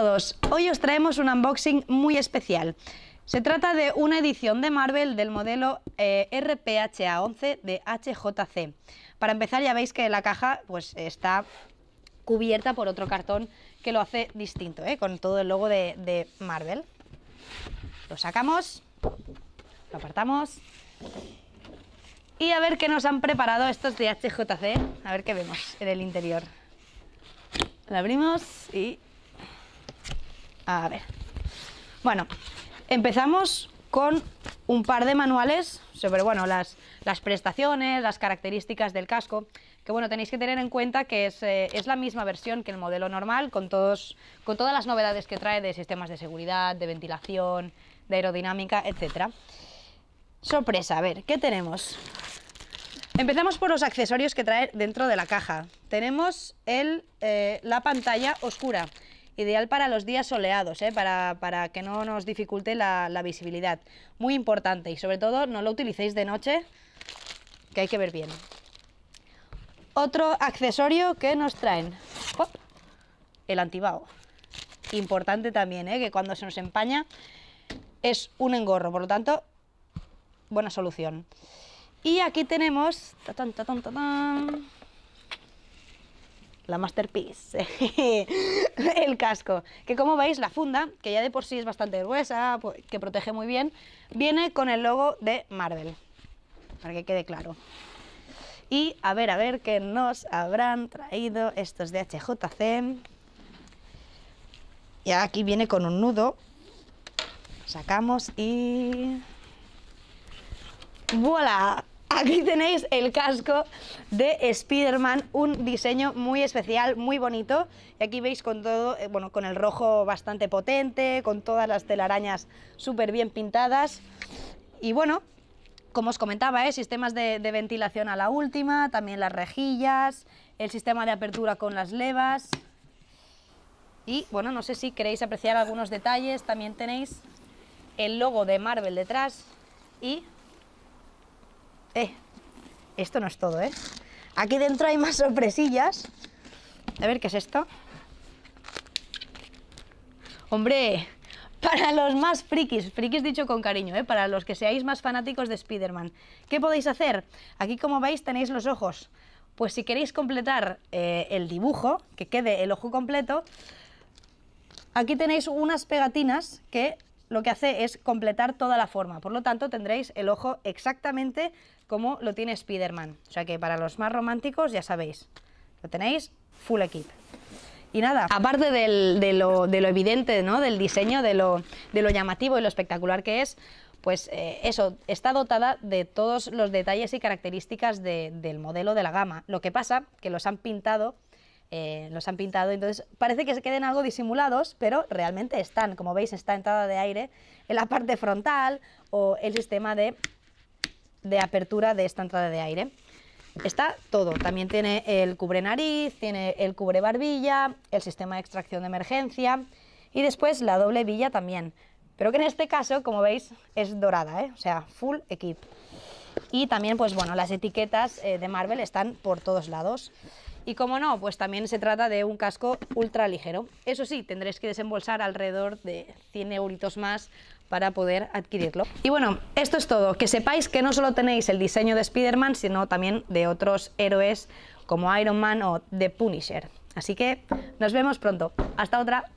todos, hoy os traemos un unboxing muy especial. Se trata de una edición de Marvel del modelo eh, RPHA11 de HJC. Para empezar ya veis que la caja pues, está cubierta por otro cartón que lo hace distinto, eh, con todo el logo de, Marvel. Lo sacamos, lo apartamos y a ver qué nos han preparado estos de HJC, a ver qué vemos en el interior. La abrimos y a ver. Bueno, empezamos con un par de manuales sobre bueno, las, prestaciones, las características del casco, que bueno, tenéis que tener en cuenta que eh, es, la misma versión que el modelo normal, con, todos, con todas las novedades que trae de sistemas de seguridad, de ventilación, de aerodinámica, etc. Sorpresa, a ver, ¿qué tenemos? Empezamos por los accesorios que trae dentro de la caja. Tenemos eh, la pantalla oscura. Ideal para los días soleados, ¿eh? para, que no nos dificulte la, visibilidad. Muy importante y sobre todo no lo utilicéis de noche, que hay que ver bien. Otro accesorio que nos traen, el antibao. Importante también, ¿eh? que cuando se nos empaña es un engorro, por lo tanto, buena solución. Y aquí tenemos la Masterpiece, el casco, que como veis la funda, que ya de por sí es bastante gruesa, que protege muy bien, viene con el logo de Marvel, para que quede claro. Y a ver, a ver qué nos habrán traído estos de HJC. y aquí viene con un nudo. Sacamos y... ¡Voilà! Aquí tenéis el casco de Spider-Man, un diseño muy especial, muy bonito. Y aquí veis con todo, eh, bueno, con el rojo bastante potente, con todas las telarañas súper bien pintadas. Y bueno, como os comentaba, ¿eh? sistemas de, de ventilación a la última, también las rejillas, el sistema de apertura con las levas. Y bueno, no sé si queréis apreciar algunos detalles, también tenéis el logo de Marvel detrás y eh, esto no es todo, ¿eh? Aquí dentro hay más sorpresillas. A ver, ¿qué es esto? Hombre, para los más frikis, frikis dicho con cariño, ¿eh? para los que seáis más fanáticos de Spider-Man, ¿qué podéis hacer? Aquí, como veis, tenéis los ojos. Pues si queréis completar eh, el dibujo, que quede el ojo completo, aquí tenéis unas pegatinas que lo que hace es completar toda la forma. Por lo tanto, tendréis el ojo exactamente como lo tiene Spider-Man. O sea que para los más románticos, ya sabéis, lo tenéis full equip. Y nada. Aparte de, lo, evidente, ¿no? Del diseño, de lo, llamativo y lo espectacular que es, pues eh, eso, está dotada de todos los detalles y características del modelo de la gama. Lo que pasa que los han pintado, eh, los han pintado, entonces parece que se queden algo disimulados, pero realmente están, como veis, está entrada de aire en la parte frontal o el sistema de de apertura de esta entrada de aire. Está todo, también tiene el cubre nariz, tiene el cubre barbilla, el sistema de extracción de emergencia y después la doble villa también. Pero que en este caso, como veis, es dorada, ¿eh? o sea, full equip. Y también, pues bueno, las etiquetas eh, de Marvel están por todos lados. Y como no, pues también se trata de un casco ultra ligero. Eso sí, tendréis que desembolsar alrededor de 100 euros más para poder adquirirlo. Y bueno, esto es todo. Que sepáis que no solo tenéis el diseño de Spider-Man, sino también de otros héroes como Iron Man o The Punisher. Así que nos vemos pronto. Hasta otra.